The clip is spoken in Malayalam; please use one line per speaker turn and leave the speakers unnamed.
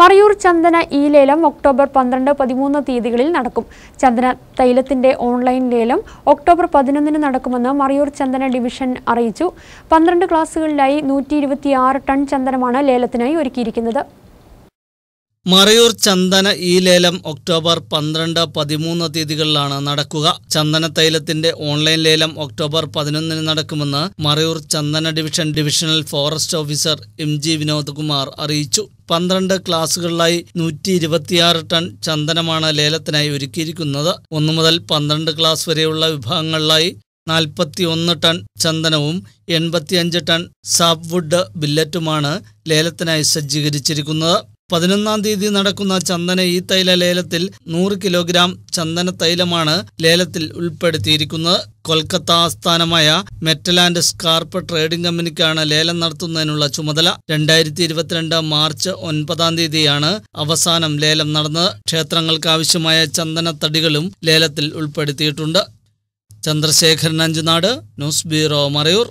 മറയൂർ ചന്ദന ഈ ലേലം ഒക്ടോബർ പന്ത്രണ്ട് പതിമൂന്ന് തീയതികളിൽ നടക്കും ചന്ദന തൈലത്തിന്റെ ഓൺലൈൻ ലേലം ഒക്ടോബർ പതിനൊന്നിന് നടക്കുമെന്ന് മറയൂർ ചന്ദന ഡിവിഷൻ അറിയിച്ചു പന്ത്രണ്ട് ക്ലാസുകളിലായി നൂറ്റി ടൺ ചന്ദനമാണ് ലേലത്തിനായി ഒരുക്കിയിരിക്കുന്നത്
മറയൂർ ചന്ദന ഈ ലേലം ഒക്ടോബർ പന്ത്രണ്ട് പതിമൂന്ന് തീയതികളിലാണ് നടക്കുക ചന്ദന തൈലത്തിന്റെ ഓൺലൈൻ ലേലം ഒക്ടോബർ പതിനൊന്നിന് നടക്കുമെന്ന് മറയൂർ ചന്ദന division divisional forest officer M G Vinod Kumar അറിയിച്ചു പന്ത്രണ്ട് ക്ലാസുകളിലായി നൂറ്റി ഇരുപത്തിയാറ് ടൺ ചന്ദനമാണ് ലേലത്തിനായി ഒരുക്കിയിരിക്കുന്നത് ഒന്നു മുതൽ പന്ത്രണ്ട് ക്ലാസ് വരെയുള്ള വിഭാഗങ്ങളിലായി നാൽപ്പത്തിയൊന്ന് ടൺ ചന്ദനവും എൺപത്തിയഞ്ച് ടൺ വുഡ് ബില്ലറ്റുമാണ് ലേലത്തിനായി സജ്ജീകരിച്ചിരിക്കുന്നത് പതിനൊന്നാം തീയതി നടക്കുന്ന ചന്ദന ഈ തൈല ലേലത്തിൽ നൂറ് കിലോഗ്രാം ചന്ദന തൈലമാണ് ലേലത്തിൽ ഉൾപ്പെടുത്തിയിരിക്കുന്നത് കൊൽക്കത്ത ആസ്ഥാനമായ മെറ്റലാൻഡ് സ്കാർപ്പ് ട്രേഡിംഗ് കമ്പനിക്കാണ് ലേലം നടത്തുന്നതിനുള്ള ചുമതല രണ്ടായിരത്തി ഇരുപത്തിരണ്ട് മാർച്ച് ഒൻപതാം തീയതിയാണ് അവസാനം ലേലം നടന്നത് ക്ഷേത്രങ്ങൾക്ക് ആവശ്യമായ ചന്ദന തടികളും ലേലത്തിൽ ഉൾപ്പെടുത്തിയിട്ടുണ്ട് ചന്ദ്രശേഖരൻ അഞ്ചുനാട് ന്യൂസ് ബ്യൂറോ മറയൂർ